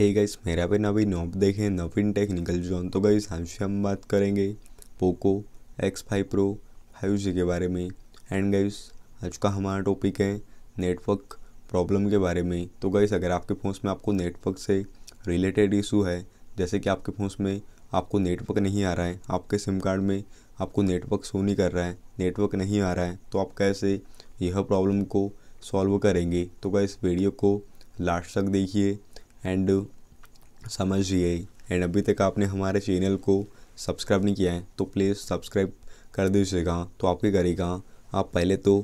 hey guys मेरा पे नवीन नॉप देखें नवीन टेक्निकल जोन तो गाइस आज से हम बात करेंगे Poco X five pro five G के बारे में एंड गाइस आज का हमारा टॉपिक है नेटवर्क प्रॉब्लम के बारे में तो गाइस अगर आपके फ़ोन में आपको नेटवर्क से रिलेटेड इशू है जैसे कि आपके फ़ोन में आपको नेटवर्क नहीं आ रहा है आपके सिम कार्ड में आपको नेटवर्क शो नहीं कर रहा है नेटवर्क नहीं आ रहा है तो आप कैसे यह प्रॉब्लम को सॉल्व करेंगे तो गाइस वीडियो को लास्ट तक देखिए एंड समझिए एंड अभी तक आपने हमारे चैनल को सब्सक्राइब नहीं किया है तो प्लीज़ सब्सक्राइब कर दीजिएगा तो आप क्या करेगा आप पहले तो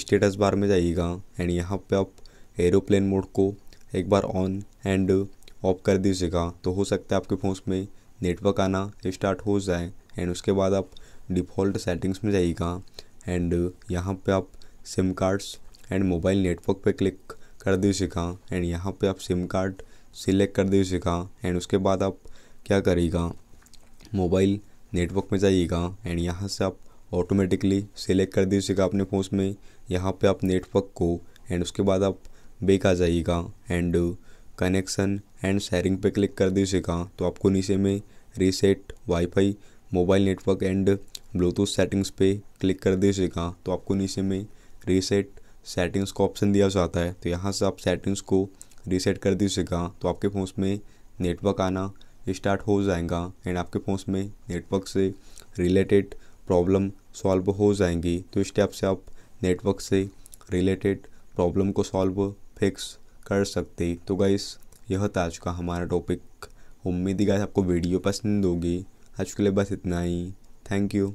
स्टेटस बार में जाइएगा एंड यहाँ पे आप एरोप्लेन मोड को एक बार ऑन एंड ऑफ कर दीजिएगा तो हो सकता है आपके फ़ोन में नेटवर्क आना स्टार्ट हो जाए एंड उसके बाद आप डिफ़ॉल्ट सेटिंग्स में जाइएगा एंड यहाँ पे आप SIM cards and mobile network पे क्लिक कर दीजिएगा एंड यहाँ पे आप सिम कार्ड सिलेक्ट कर दीजिएगा एंड उसके बाद आप क्या करिएगा मोबाइल नेटवर्क में जाइएगा एंड यहाँ से आप ऑटोमेटिकली सिलेक्ट कर दीजिएगा अपने फ़ोन में यहाँ पे आप नेटवर्क को एंड उसके बाद आप बेक आ जाइएगा एंड कनेक्शन एंड शेयरिंग पे क्लिक कर दीजिएगा तो आपको नीचे में reset WiFi mobile network and Bluetooth settings पे क्लिक कर दीजिएगा तो आपको नीचे में रीसेट सेटिंग्स का ऑप्शन दिया जाता है तो यहाँ से आप सेटिंग्स को रीसेट कर दीजिएगा तो आपके फ़ोन में नेटवर्क आना स्टार्ट हो जाएगा एंड आपके फ़ोन में नेटवर्क से रिलेटेड प्रॉब्लम सॉल्व हो जाएंगी तो इस स्टेप से आप नेटवर्क से रिलेटेड प्रॉब्लम को सॉल्व फिक्स कर सकते तो गाइस यह था आज का हमारा टॉपिक उम्मीद ही गाइस आपको वीडियो पसंद होगी आज के लिए बस इतना ही थैंक यू